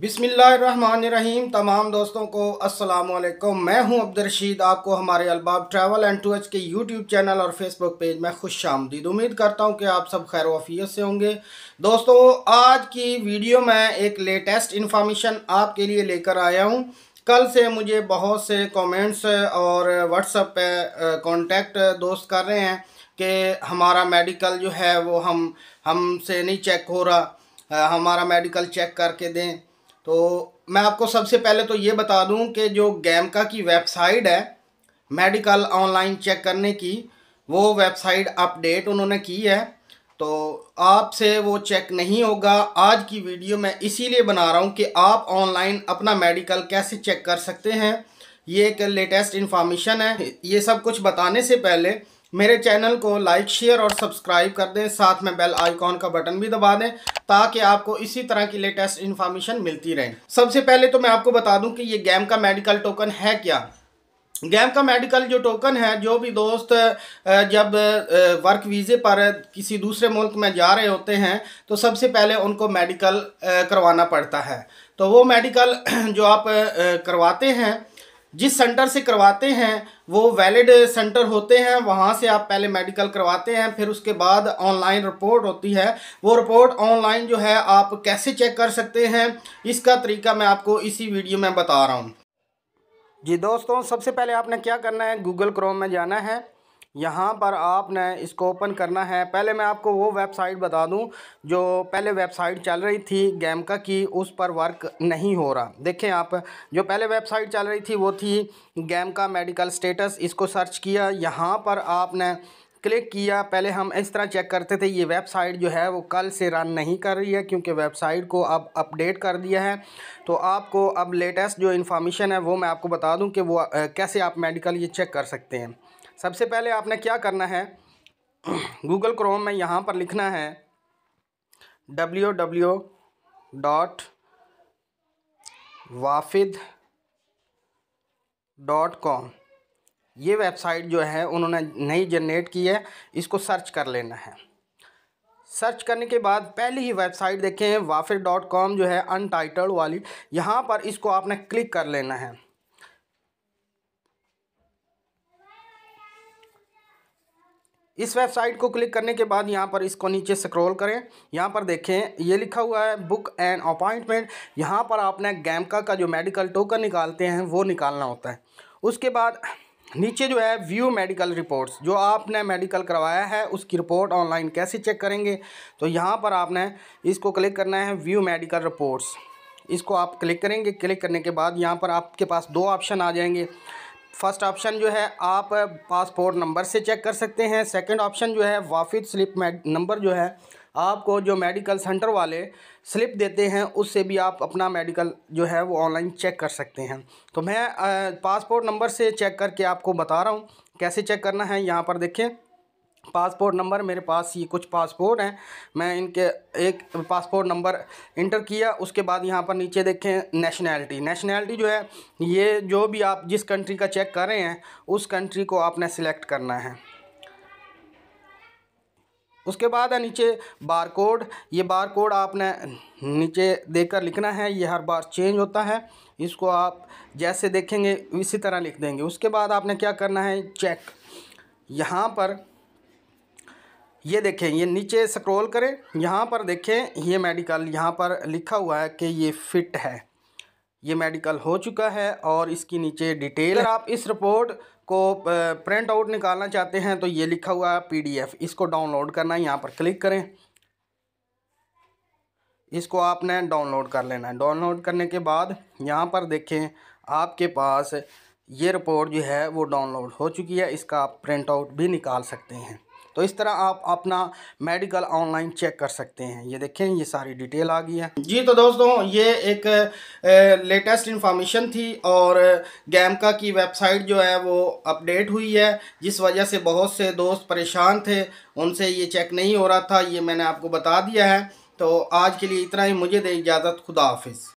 बिसमीम तमाम दोस्तों को अस्सलाम वालेकुम मैं हूं अब्दुलरशीद आपको हमारे अलबाब ट्रैवल एंड टूर्स के यूट्यूब चैनल और फेसबुक पेज में खुश आमदीद उम्मीद करता हूं कि आप सब खैर वफीयत से होंगे दोस्तों आज की वीडियो में एक लेटेस्ट इन्फॉर्मेशन आपके लिए लेकर आया हूं कल से मुझे बहुत से कॉमेंट्स और व्हाट्सअप पे कॉन्टेक्ट दोस्त कर रहे हैं कि हमारा मेडिकल जो है वो हम हमसे नहीं चेक हो रहा हमारा मेडिकल चेक करके दें तो मैं आपको सबसे पहले तो ये बता दूं कि जो गैमका की वेबसाइट है मेडिकल ऑनलाइन चेक करने की वो वेबसाइट अपडेट उन्होंने की है तो आपसे वो चेक नहीं होगा आज की वीडियो मैं इसीलिए बना रहा हूँ कि आप ऑनलाइन अपना मेडिकल कैसे चेक कर सकते हैं ये एक लेटेस्ट इन्फॉर्मेशन है ये सब कुछ बताने से पहले मेरे चैनल को लाइक शेयर और सब्सक्राइब कर दें साथ में बेल आइकॉन का बटन भी दबा दें ताकि आपको इसी तरह की लेटेस्ट इन्फॉर्मेशन मिलती रहे सबसे पहले तो मैं आपको बता दूं कि ये गैम का मेडिकल टोकन है क्या गैम का मेडिकल जो टोकन है जो भी दोस्त जब वर्क वीज़े पर किसी दूसरे मुल्क में जा रहे होते हैं तो सबसे पहले उनको मेडिकल करवाना पड़ता है तो वो मेडिकल जो आप करवाते हैं जिस सेंटर से करवाते हैं वो वैलिड सेंटर होते हैं वहाँ से आप पहले मेडिकल करवाते हैं फिर उसके बाद ऑनलाइन रिपोर्ट होती है वो रिपोर्ट ऑनलाइन जो है आप कैसे चेक कर सकते हैं इसका तरीका मैं आपको इसी वीडियो में बता रहा हूँ जी दोस्तों सबसे पहले आपने क्या करना है गूगल क्रोम में जाना है यहाँ पर आपने इसको ओपन करना है पहले मैं आपको वो वेबसाइट बता दूँ जो पहले वेबसाइट चल रही थी गैमका की उस पर वर्क नहीं हो रहा देखें आप जो पहले वेबसाइट चल रही थी वो थी गैमका मेडिकल स्टेटस इसको सर्च किया यहाँ पर आपने क्लिक किया पहले हम इस तरह चेक करते थे ये वेबसाइट जो है वो कल से रन नहीं कर रही है क्योंकि वेबसाइट को अब अपडेट कर दिया है तो आपको अब लेटेस्ट जो इन्फॉर्मेशन है वो मैं आपको बता दूं कि वो कैसे आप मेडिकल ये चेक कर सकते हैं सबसे पहले आपने क्या करना है गूगल क्रोम में यहाँ पर लिखना है W W dot Wafid dot com ये वेबसाइट जो है उन्होंने नई जनरेट की है इसको सर्च कर लेना है सर्च करने के बाद पहली ही वेबसाइट देखें वाफिर डॉट कॉम जो है अनटाइटल्ड वाली यहाँ पर इसको आपने क्लिक कर लेना है इस वेबसाइट को क्लिक करने के बाद यहाँ पर इसको नीचे स्क्रॉल करें यहाँ पर देखें ये लिखा हुआ है बुक एंड अपॉइंटमेंट यहाँ पर आपने गैमका का जो मेडिकल टोकन निकालते हैं वो निकालना होता है उसके बाद नीचे जो है व्यू मेडिकल रिपोर्ट्स जो आपने मेडिकल करवाया है उसकी रिपोर्ट ऑनलाइन कैसे चेक करेंगे तो यहाँ पर आपने इसको क्लिक करना है व्यू मेडिकल रिपोर्ट्स इसको आप क्लिक करेंगे क्लिक करने के बाद यहाँ पर आपके पास दो ऑप्शन आ जाएंगे फर्स्ट ऑप्शन जो है आप पासपोर्ट नंबर से चेक कर सकते हैं सेकंड ऑप्शन जो है वाफिद स्लिप नंबर जो है आपको जो मेडिकल सेंटर वाले स्लिप देते हैं उससे भी आप अपना मेडिकल जो है वो ऑनलाइन चेक कर सकते हैं तो मैं पासपोर्ट नंबर से चेक करके आपको बता रहा हूँ कैसे चेक करना है यहाँ पर देखें पासपोर्ट नंबर मेरे पास ये कुछ पासपोर्ट हैं मैं इनके एक पासपोर्ट नंबर इंटर किया उसके बाद यहाँ पर नीचे देखें नेशनैलिटी नेशनैलिटी जो है ये जो भी आप जिस कंट्री का चेक कर रहे हैं उस कंट्री को आपने सिलेक्ट करना है उसके बाद है नीचे बार कोड ये बार कोड आपने नीचे देकर लिखना है ये हर बार चेंज होता है इसको आप जैसे देखेंगे इसी तरह लिख देंगे उसके बाद आपने क्या करना है चेक यहाँ पर ये देखें ये नीचे स्क्रॉल करें यहाँ पर देखें ये मेडिकल यहाँ पर लिखा हुआ है कि ये फिट है ये मेडिकल हो चुका है और इसकी नीचे डिटेल अगर आप इस रिपोर्ट को प्रिंट आउट निकालना चाहते हैं तो ये लिखा हुआ है पीडीएफ इसको डाउनलोड करना है यहाँ पर क्लिक करें इसको आपने डाउनलोड कर लेना है डाउनलोड करने के बाद यहाँ पर देखें आपके पास ये रिपोर्ट जो है वो डाउनलोड हो चुकी है इसका आप प्रिंट आउट भी निकाल सकते हैं तो इस तरह आप अपना मेडिकल ऑनलाइन चेक कर सकते हैं ये देखें ये सारी डिटेल आ गई है जी तो दोस्तों ये एक लेटेस्ट इन्फॉर्मेशन थी और गैमका की वेबसाइट जो है वो अपडेट हुई है जिस वजह से बहुत से दोस्त परेशान थे उनसे ये चेक नहीं हो रहा था ये मैंने आपको बता दिया है तो आज के लिए इतना ही मुझे दे इजाज़त खुदा हाफिज़